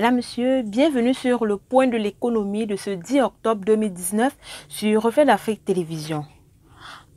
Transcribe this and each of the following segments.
Mesdames, Messieurs, bienvenue sur le point de l'économie de ce 10 octobre 2019 sur Reflet d'Afrique Télévision.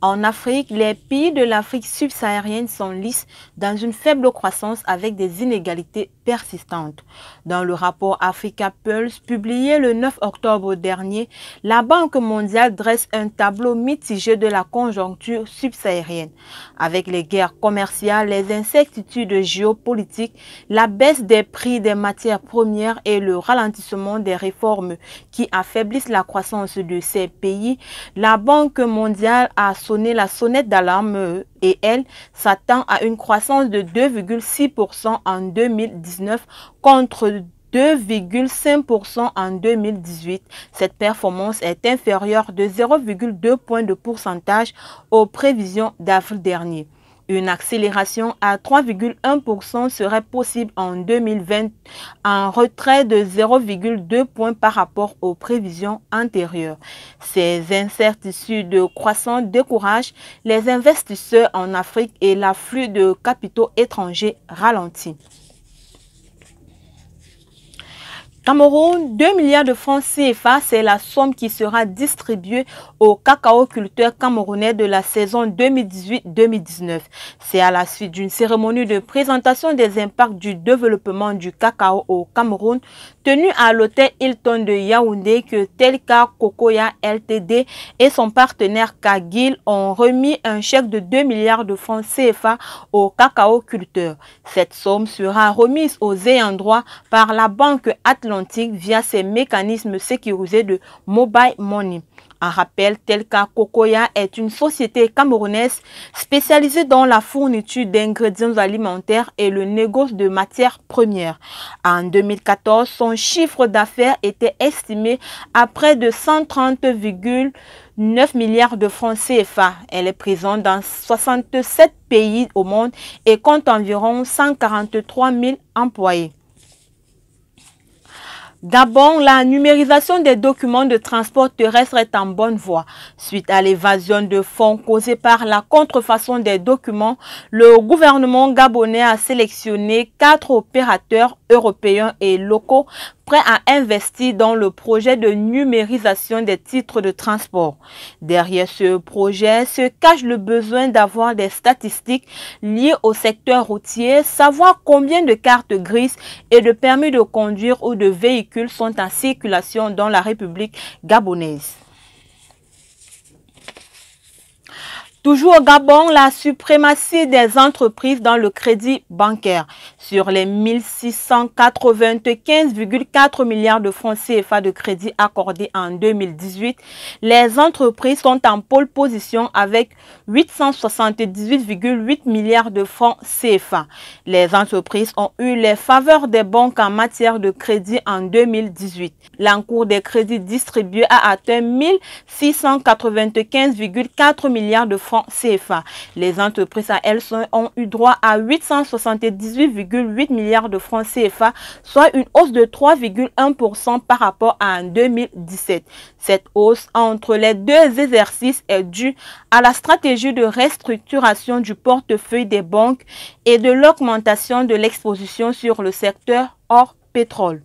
En Afrique, les pays de l'Afrique subsaharienne sont lisses dans une faible croissance avec des inégalités persistantes. Dans le rapport Africa Pulse publié le 9 octobre dernier, la Banque mondiale dresse un tableau mitigé de la conjoncture subsaharienne, avec les guerres commerciales, les incertitudes géopolitiques, la baisse des prix des matières premières et le ralentissement des réformes qui affaiblissent la croissance de ces pays. La Banque mondiale a la sonnette d'alarme euh, et elle s'attend à une croissance de 2,6% en 2019 contre 2,5% en 2018. Cette performance est inférieure de 0,2 points de pourcentage aux prévisions d'avril dernier. Une accélération à 3,1% serait possible en 2020, un retrait de 0,2 points par rapport aux prévisions antérieures. Ces incertitudes croissantes découragent les investisseurs en Afrique et l'afflux de capitaux étrangers ralentit. Cameroun, 2 milliards de francs CFA, c'est la somme qui sera distribuée aux cacao-culteurs camerounais de la saison 2018-2019. C'est à la suite d'une cérémonie de présentation des impacts du développement du cacao au Cameroun tenue à l'hôtel Hilton de Yaoundé que Telka Kokoya LTD et son partenaire Kagil ont remis un chèque de 2 milliards de francs CFA aux cacao-culteurs. Cette somme sera remise aux ayants droit par la banque Atlantique via ses mécanismes sécurisés de mobile money. Un rappel tel que est une société camerounaise spécialisée dans la fourniture d'ingrédients alimentaires et le négoce de matières premières. En 2014, son chiffre d'affaires était estimé à près de 130,9 milliards de francs CFA. Elle est présente dans 67 pays au monde et compte environ 143 000 employés. D'abord, la numérisation des documents de transport terrestre est en bonne voie. Suite à l'évasion de fonds causée par la contrefaçon des documents, le gouvernement gabonais a sélectionné quatre opérateurs européens et locaux prêt à investir dans le projet de numérisation des titres de transport. Derrière ce projet se cache le besoin d'avoir des statistiques liées au secteur routier, savoir combien de cartes grises et de permis de conduire ou de véhicules sont en circulation dans la République gabonaise. Toujours au Gabon, la suprématie des entreprises dans le crédit bancaire sur les 1695,4 milliards de francs CFA de crédit accordés en 2018, les entreprises sont en pôle position avec 878,8 milliards de francs CFA. Les entreprises ont eu les faveurs des banques en matière de crédit en 2018. L'encours des crédits distribués a atteint 1695,4 milliards de francs CFA. Les entreprises à elles ont eu droit à 878,8 8 milliards de francs CFA, soit une hausse de 3,1% par rapport à en 2017. Cette hausse entre les deux exercices est due à la stratégie de restructuration du portefeuille des banques et de l'augmentation de l'exposition sur le secteur hors pétrole.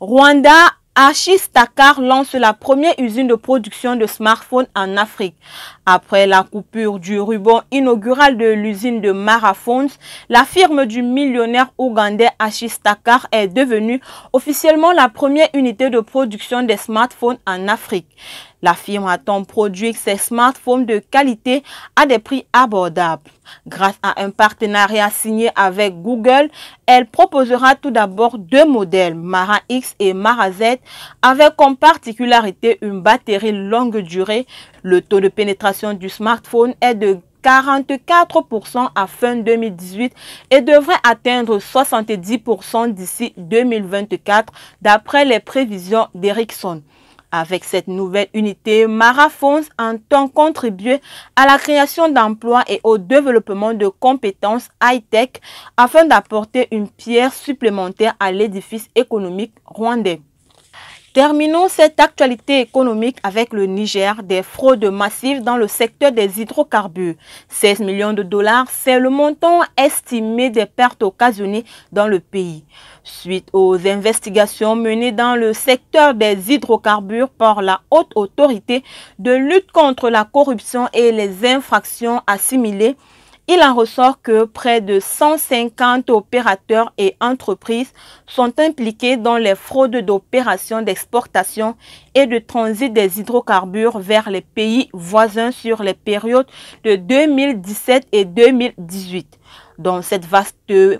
Rwanda Archis Takar lance la première usine de production de smartphones en Afrique. Après la coupure du ruban inaugural de l'usine de Marafons, la firme du millionnaire ougandais Ashish Takar est devenue officiellement la première unité de production des smartphones en Afrique. La firme a t produit ses smartphones de qualité à des prix abordables. Grâce à un partenariat signé avec Google, elle proposera tout d'abord deux modèles, Mara X et Mara Z, avec en particularité une batterie longue durée. Le taux de pénétration du smartphone est de 44% à fin 2018 et devrait atteindre 70% d'ici 2024 d'après les prévisions d'Ericsson. Avec cette nouvelle unité, Marafons entend contribuer à la création d'emplois et au développement de compétences high-tech afin d'apporter une pierre supplémentaire à l'édifice économique rwandais. Terminons cette actualité économique avec le Niger, des fraudes massives dans le secteur des hydrocarbures. 16 millions de dollars, c'est le montant estimé des pertes occasionnées dans le pays. Suite aux investigations menées dans le secteur des hydrocarbures par la haute autorité de lutte contre la corruption et les infractions assimilées, il en ressort que près de 150 opérateurs et entreprises sont impliqués dans les fraudes d'opérations d'exportation et de transit des hydrocarbures vers les pays voisins sur les périodes de 2017 et 2018. Dans cette vaste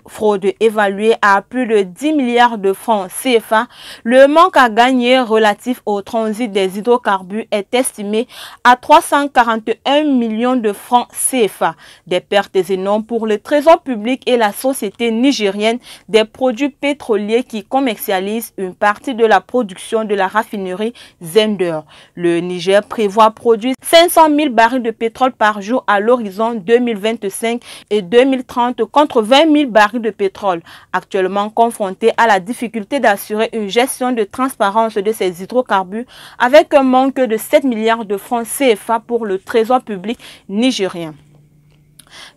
fraude évaluée à plus de 10 milliards de francs CFA, le manque à gagner relatif au transit des hydrocarbures est estimé à 341 millions de francs CFA. Des pertes énormes pour le Trésor public et la société nigérienne des produits pétroliers qui commercialisent une partie de la production de la raffinerie Zender. Le Niger prévoit produire 500 000 barils de pétrole par jour à l'horizon 2025 et 2025 contre 20 000 barils de pétrole, actuellement confrontés à la difficulté d'assurer une gestion de transparence de ces hydrocarbures avec un manque de 7 milliards de francs CFA pour le trésor public nigérien.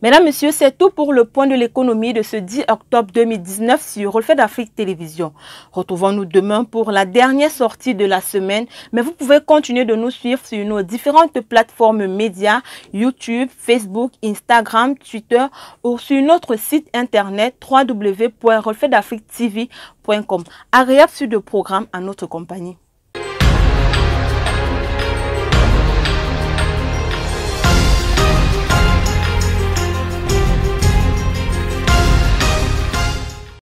Mesdames, Messieurs, c'est tout pour le point de l'économie de ce 10 octobre 2019 sur refait d'Afrique Télévision. Retrouvons-nous demain pour la dernière sortie de la semaine, mais vous pouvez continuer de nous suivre sur nos différentes plateformes médias, YouTube, Facebook, Instagram, Twitter ou sur notre site internet www.rolfedafrictv.com. Agréable sur de programme à notre compagnie.